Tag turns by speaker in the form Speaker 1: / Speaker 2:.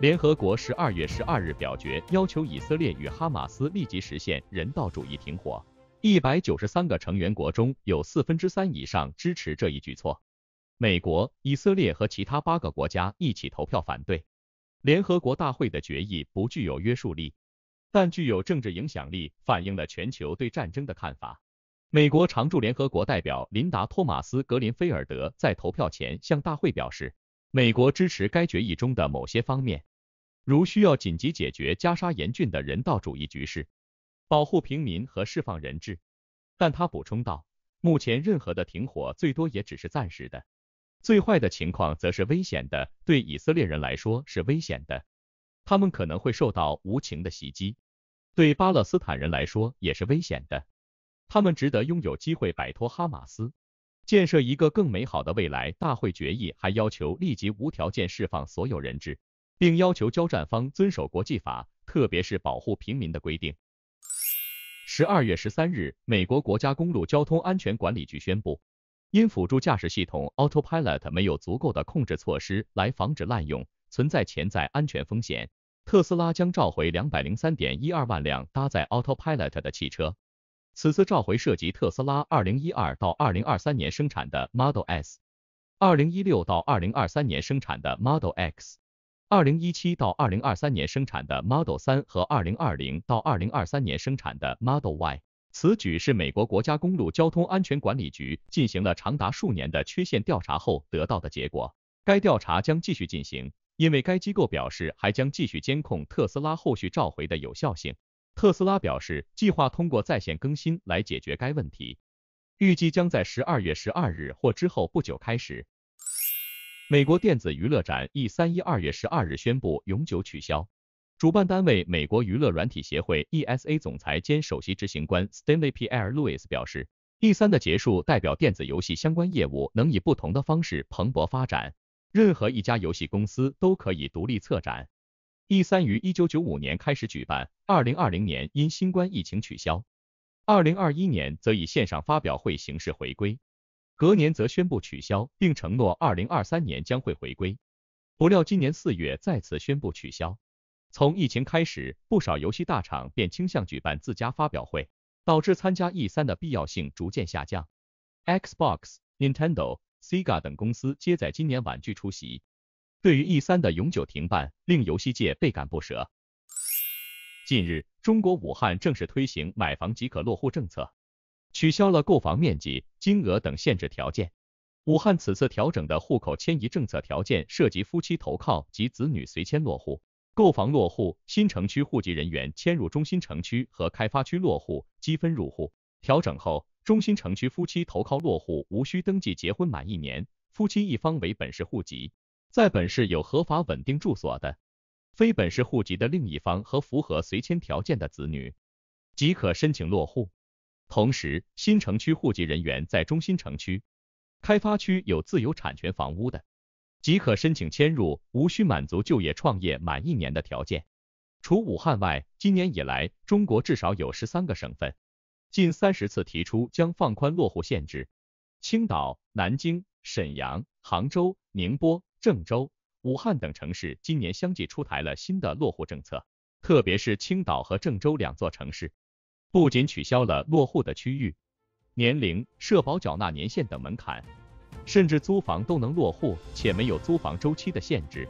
Speaker 1: 联合国十二月十二日表决，要求以色列与哈马斯立即实现人道主义停火。一百九十三个成员国中有四分之三以上支持这一举措。美国、以色列和其他八个国家一起投票反对。联合国大会的决议不具有约束力，但具有政治影响力，反映了全球对战争的看法。美国常驻联合国代表琳达·托马斯·格林菲尔德在投票前向大会表示。美国支持该决议中的某些方面，如需要紧急解决加沙严峻的人道主义局势，保护平民和释放人质。但他补充道，目前任何的停火最多也只是暂时的，最坏的情况则是危险的，对以色列人来说是危险的，他们可能会受到无情的袭击；对巴勒斯坦人来说也是危险的，他们值得拥有机会摆脱哈马斯。建设一个更美好的未来。大会决议还要求立即无条件释放所有人质，并要求交战方遵守国际法，特别是保护平民的规定。十二月十三日，美国国家公路交通安全管理局宣布，因辅助驾驶系统 Autopilot 没有足够的控制措施来防止滥用，存在潜在安全风险，特斯拉将召回两百零三点一二万辆搭载 Autopilot 的汽车。此次召回涉及特斯拉2012到2023年生产的 Model S，2016 到2023年生产的 Model X，2017 到2023年生产的 Model 3和2020到2023年生产的 Model Y。此举是美国国家公路交通安全管理局进行了长达数年的缺陷调查后得到的结果。该调查将继续进行，因为该机构表示还将继续监控特斯拉后续召回的有效性。特斯拉表示，计划通过在线更新来解决该问题，预计将在十二月十二日或之后不久开始。美国电子娱乐展 E3 一二月十二日宣布永久取消。主办单位美国娱乐软体协会 ESA 总裁兼首席执行官 Stanley Pierre Louis 表示，E3 的结束代表电子游戏相关业务能以不同的方式蓬勃发展，任何一家游戏公司都可以独立策展。E3 于一九九五年开始举办，二零二零年因新冠疫情取消，二零二一年则以线上发表会形式回归，隔年则宣布取消，并承诺二零二三年将会回归。不料今年四月再次宣布取消。从疫情开始，不少游戏大厂便倾向举办自家发表会，导致参加 E3 的必要性逐渐下降。Xbox、Nintendo、Sega 等公司皆在今年婉拒出席。对于一三的永久停办，令游戏界倍感不舍。近日，中国武汉正式推行买房即可落户政策，取消了购房面积、金额等限制条件。武汉此次调整的户口迁移政策条件涉及夫妻投靠及子女随迁落户、购房落户、新城区户籍人员迁入中心城区和开发区落户、积分入户。调整后，中心城区夫妻投靠落户无需登记结婚满一年，夫妻一方为本市户籍。在本市有合法稳定住所的，非本市户籍的另一方和符合随迁条件的子女，即可申请落户。同时，新城区户籍人员在中心城区、开发区有自有产权房屋的，即可申请迁入，无需满足就业创业满一年的条件。除武汉外，今年以来，中国至少有十三个省份近三十次提出将放宽落户限制。青岛、南京、沈阳、杭州、宁波。郑州、武汉等城市今年相继出台了新的落户政策，特别是青岛和郑州两座城市，不仅取消了落户的区域、年龄、社保缴纳年限等门槛，甚至租房都能落户，且没有租房周期的限制。